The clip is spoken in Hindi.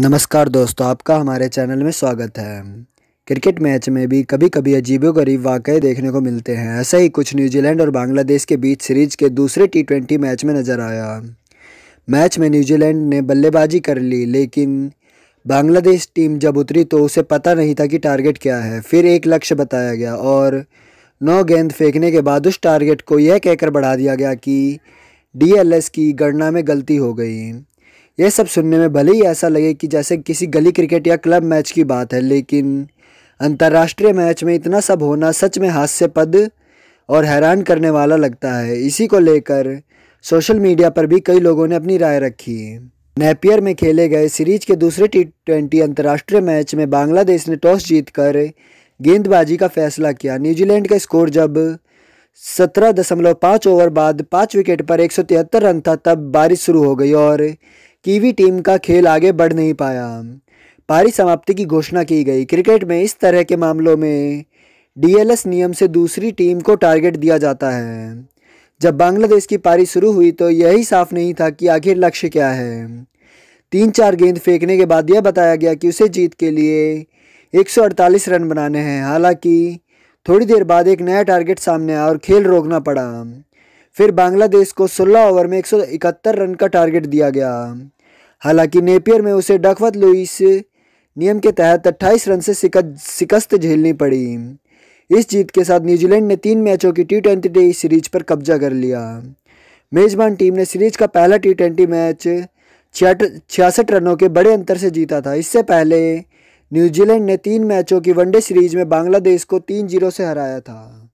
नमस्कार दोस्तों आपका हमारे चैनल में स्वागत है क्रिकेट मैच में भी कभी कभी अजीबो गरीब वाकई देखने को मिलते हैं ऐसा ही कुछ न्यूजीलैंड और बांग्लादेश के बीच सीरीज के दूसरे टी ट्वेंटी मैच में नज़र आया मैच में न्यूजीलैंड ने बल्लेबाजी कर ली लेकिन बांग्लादेश टीम जब उतरी तो उसे पता नहीं था कि टारगेट क्या है फिर एक लक्ष्य बताया गया और नौ गेंद फेंकने के बाद उस टारगेट को यह कहकर बढ़ा दिया गया कि डी की गणना में गलती हो गई यह सब सुनने में भले ही ऐसा लगे कि जैसे किसी गली क्रिकेट या क्लब मैच की बात है लेकिन अंतर्राष्ट्रीय मैच में इतना सब होना सच में हास्यपद और हैरान करने वाला लगता है इसी को लेकर सोशल मीडिया पर भी कई लोगों ने अपनी राय रखी नेपियर में खेले गए सीरीज के दूसरे टी ट्वेंटी अंतर्राष्ट्रीय मैच में बांग्लादेश ने टॉस जीतकर गेंदबाजी का फैसला किया न्यूजीलैंड का स्कोर जब सत्रह दशमलव पाँच ओवर बाद पाँच विकेट पर तिहत्तर रन था तब बारिश शुरू हो गई और कीवी टीम का खेल आगे बढ़ नहीं पाया पारी समाप्ति की घोषणा की गई क्रिकेट में इस तरह के मामलों में डीएलएस नियम से दूसरी टीम को टारगेट दिया जाता है जब बांग्लादेश की पारी शुरू हुई तो यही साफ नहीं था कि आखिर लक्ष्य क्या है तीन चार गेंद फेंकने के बाद यह बताया गया कि उसे जीत के लिए 148 रन बनाने हैं हालांकि थोड़ी देर बाद एक नया टारगेट सामने आया और खेल रोकना पड़ा फिर बांग्लादेश को 16 ओवर में इकहत्तर रन का टारगेट दिया गया हालांकि नेपियर में उसे डकवत लुइस नियम के तहत 28 रन से शिकस्त झेलनी पड़ी इस जीत के साथ न्यूजीलैंड ने तीन मैचों की टी ट्वेंटी सीरीज पर कब्जा कर लिया मेजबान टीम ने सीरीज का पहला टी ट्वेंटी मैच छियासठ रनों के बड़े अंतर से जीता था इससे पहले न्यूजीलैंड ने तीन मैचों की वनडे सीरीज में बांग्लादेश को तीन जीरो से हराया था